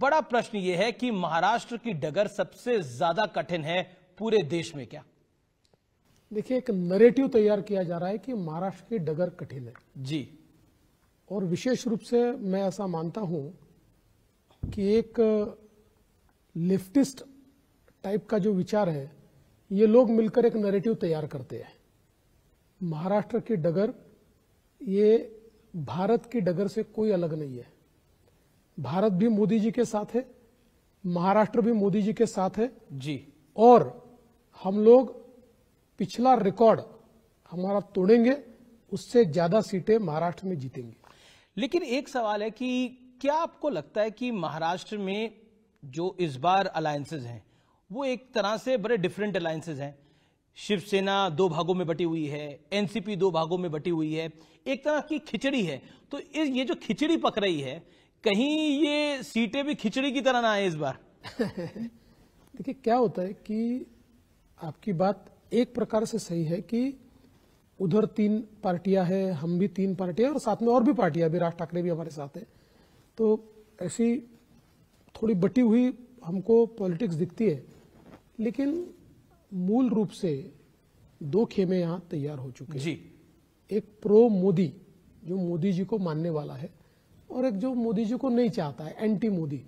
बड़ा प्रश्न यह है कि महाराष्ट्र की डगर सबसे ज्यादा कठिन है पूरे देश में क्या देखिए एक नरेटिव तैयार किया जा रहा है कि महाराष्ट्र की डगर कठिन है जी और विशेष रूप से मैं ऐसा मानता हूं कि एक लेफ्टिस्ट टाइप का जो विचार है ये लोग मिलकर एक नरेटिव तैयार करते हैं महाराष्ट्र की डगर ये भारत की डगर से कोई अलग नहीं है भारत भी मोदी जी के साथ है महाराष्ट्र भी मोदी जी के साथ है जी और हम लोग पिछला रिकॉर्ड हमारा तोड़ेंगे उससे ज्यादा सीटें महाराष्ट्र में जीतेंगे लेकिन एक सवाल है कि क्या आपको लगता है कि महाराष्ट्र में जो इस बार अलायंसेज हैं वो एक तरह से बड़े डिफरेंट अलायंसेज हैं शिवसेना दो भागों में बटी हुई है एनसीपी दो भागों में बटी हुई है एक तरह की खिचड़ी है तो ये जो खिचड़ी पक रही है कहीं ये सीटें भी खिचड़ी की तरह ना आए इस बार देखिए क्या होता है कि आपकी बात एक प्रकार से सही है कि उधर तीन पार्टियां हैं हम भी तीन पार्टियां और साथ में और भी पार्टियां भी राज ठाकरे भी हमारे साथ हैं तो ऐसी थोड़ी बटी हुई हमको पॉलिटिक्स दिखती है लेकिन मूल रूप से दो खेमे यहां तैयार हो चुके हैं जी एक प्रो मोदी जो मोदी जी को मानने वाला है और एक जो मोदी जी को नहीं चाहता है एंटी मोदी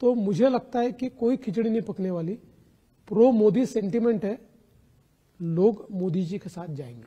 तो मुझे लगता है कि कोई खिचड़ी नहीं पकने वाली प्रो मोदी सेंटिमेंट है लोग मोदी जी के साथ जाएंगे